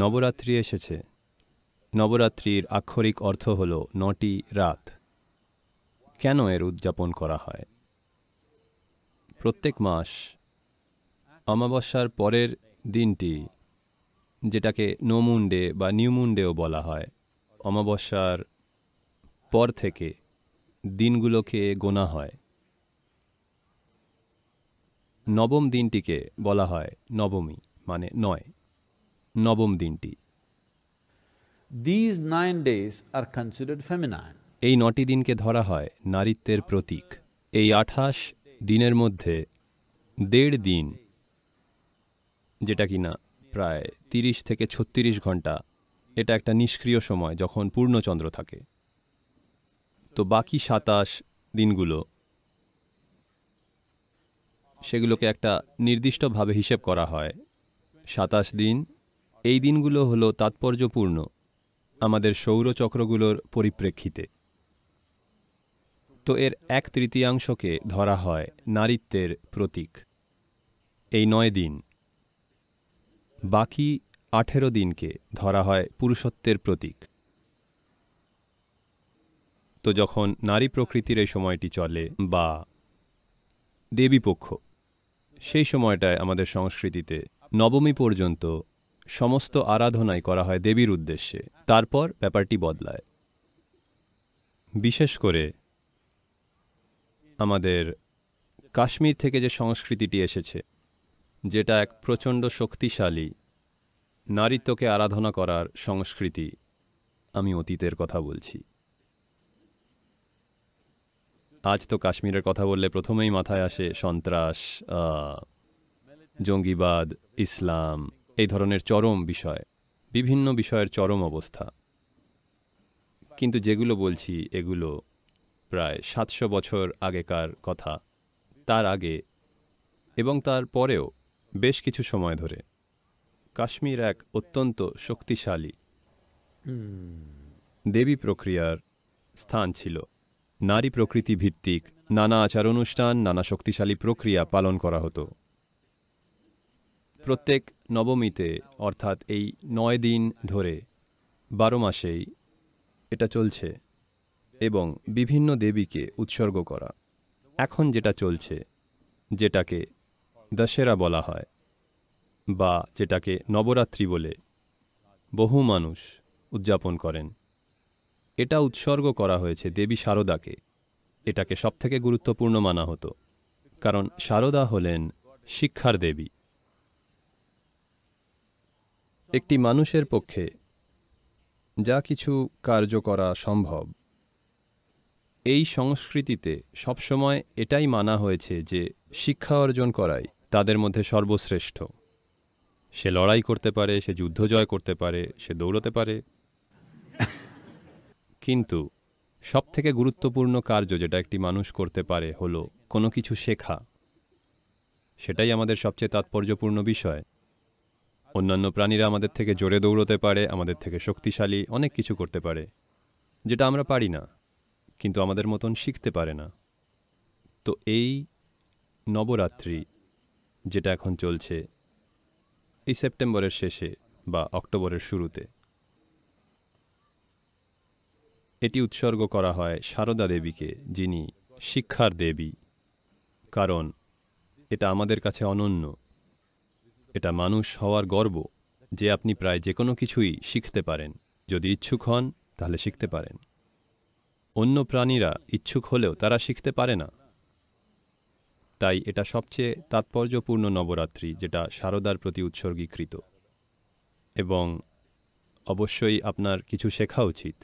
নবরাত্রি এসেছে নবরাত্রির আক্ষরিক অর্থ হল নটি রাত কেন এর উদযাপন করা হয় প্রত্যেক মাস অমাবস্যার পরের দিনটি যেটাকে নোমুন্ডে বা নিউমুন্ডেও বলা হয় অমাবস্যার পর থেকে দিনগুলোকে গোনা হয় নবম দিনটিকে বলা হয় নবমী মানে নয় নবম দিনটি these nine days are considered feminine এই নটি দিনকে ধরা হয় নারীত্বের প্রতীক এই আঠাশ দিনের মধ্যে দেড় দিন যেটা কিনা প্রায় তিরিশ থেকে ছত্রিশ ঘন্টা এটা একটা নিষ্ক্রিয় সময় যখন পূর্ণচন্দ্র থাকে তো বাকি সাতাশ দিনগুলো সেগুলোকে একটা নির্দিষ্টভাবে হিসেব করা হয় সাতাশ দিন এই দিনগুলো হলো তাৎপর্যপূর্ণ আমাদের সৌরচক্রগুলোর পরিপ্রেক্ষিতে তো এর এক তৃতীয়াংশকে ধরা হয় নারীত্বের প্রতীক এই নয় দিন বাকি আঠেরো দিনকে ধরা হয় পুরুষত্বের প্রতীক তো যখন নারী প্রকৃতির এই সময়টি চলে বা দেবীপক্ষ সেই সময়টায় আমাদের সংস্কৃতিতে নবমী পর্যন্ত সমস্ত আরাধনাই করা হয় দেবীর উদ্দেশ্যে তারপর ব্যাপারটি বদলায় বিশেষ করে আমাদের কাশ্মীর থেকে যে সংস্কৃতিটি এসেছে যেটা এক প্রচণ্ড শক্তিশালী নারীত্বকে আরাধনা করার সংস্কৃতি আমি অতীতের কথা বলছি আজ তো কাশ্মীরের কথা বললে প্রথমেই মাথায় আসে সন্ত্রাস জঙ্গিবাদ ইসলাম এই ধরনের চরম বিষয় বিভিন্ন বিষয়ের চরম অবস্থা কিন্তু যেগুলো বলছি এগুলো প্রায় সাতশো বছর আগেকার কথা তার আগে এবং তার পরেও বেশ কিছু সময় ধরে কাশ্মীর এক অত্যন্ত শক্তিশালী দেবী প্রক্রিয়ার স্থান ছিল নারী প্রকৃতি ভিত্তিক নানা আচার অনুষ্ঠান নানা শক্তিশালী প্রক্রিয়া পালন করা হতো প্রত্যেক নবমীতে অর্থাৎ এই নয় দিন ধরে বারো মাসেই এটা চলছে এবং বিভিন্ন দেবীকে উৎসর্গ করা এখন যেটা চলছে যেটাকে দশেরা বলা হয় বা যেটাকে নবরাত্রি বলে বহু মানুষ উদযাপন করেন এটা উৎসর্গ করা হয়েছে দেবী শারদাকে এটাকে সবথেকে গুরুত্বপূর্ণ মানা হতো কারণ শারদা হলেন শিক্ষার দেবী একটি মানুষের পক্ষে যা কিছু কার্য করা সম্ভব এই সংস্কৃতিতে সবসময় এটাই মানা হয়েছে যে শিক্ষা অর্জন করাই তাদের মধ্যে সর্বশ্রেষ্ঠ সে লড়াই করতে পারে সে যুদ্ধ জয় করতে পারে সে দৌড়তে পারে কিন্তু সবথেকে গুরুত্বপূর্ণ কার্য যেটা একটি মানুষ করতে পারে হলো কোনো কিছু শেখা সেটাই আমাদের সবচেয়ে তাৎপর্যপূর্ণ বিষয় অন্যান্য প্রাণীরা আমাদের থেকে জোরে দৌড়তে পারে আমাদের থেকে শক্তিশালী অনেক কিছু করতে পারে যেটা আমরা পারি না কিন্তু আমাদের মতন শিখতে পারে না তো এই নবরাত্রি যেটা এখন চলছে এই সেপ্টেম্বরের শেষে বা অক্টোবরের শুরুতে এটি উৎসর্গ করা হয় সারদা দেবীকে যিনি শিক্ষার দেবী কারণ এটা আমাদের কাছে অনন্য এটা মানুষ হওয়ার গর্ব যে আপনি প্রায় যে কোনো কিছুই শিখতে পারেন যদি ইচ্ছুক হন তাহলে শিখতে পারেন অন্য প্রাণীরা ইচ্ছুক হলেও তারা শিখতে পারে না তাই এটা সবচেয়ে তাৎপর্যপূর্ণ নবরাত্রি যেটা শারদার প্রতি উৎসর্গীকৃত এবং অবশ্যই আপনার কিছু শেখা উচিত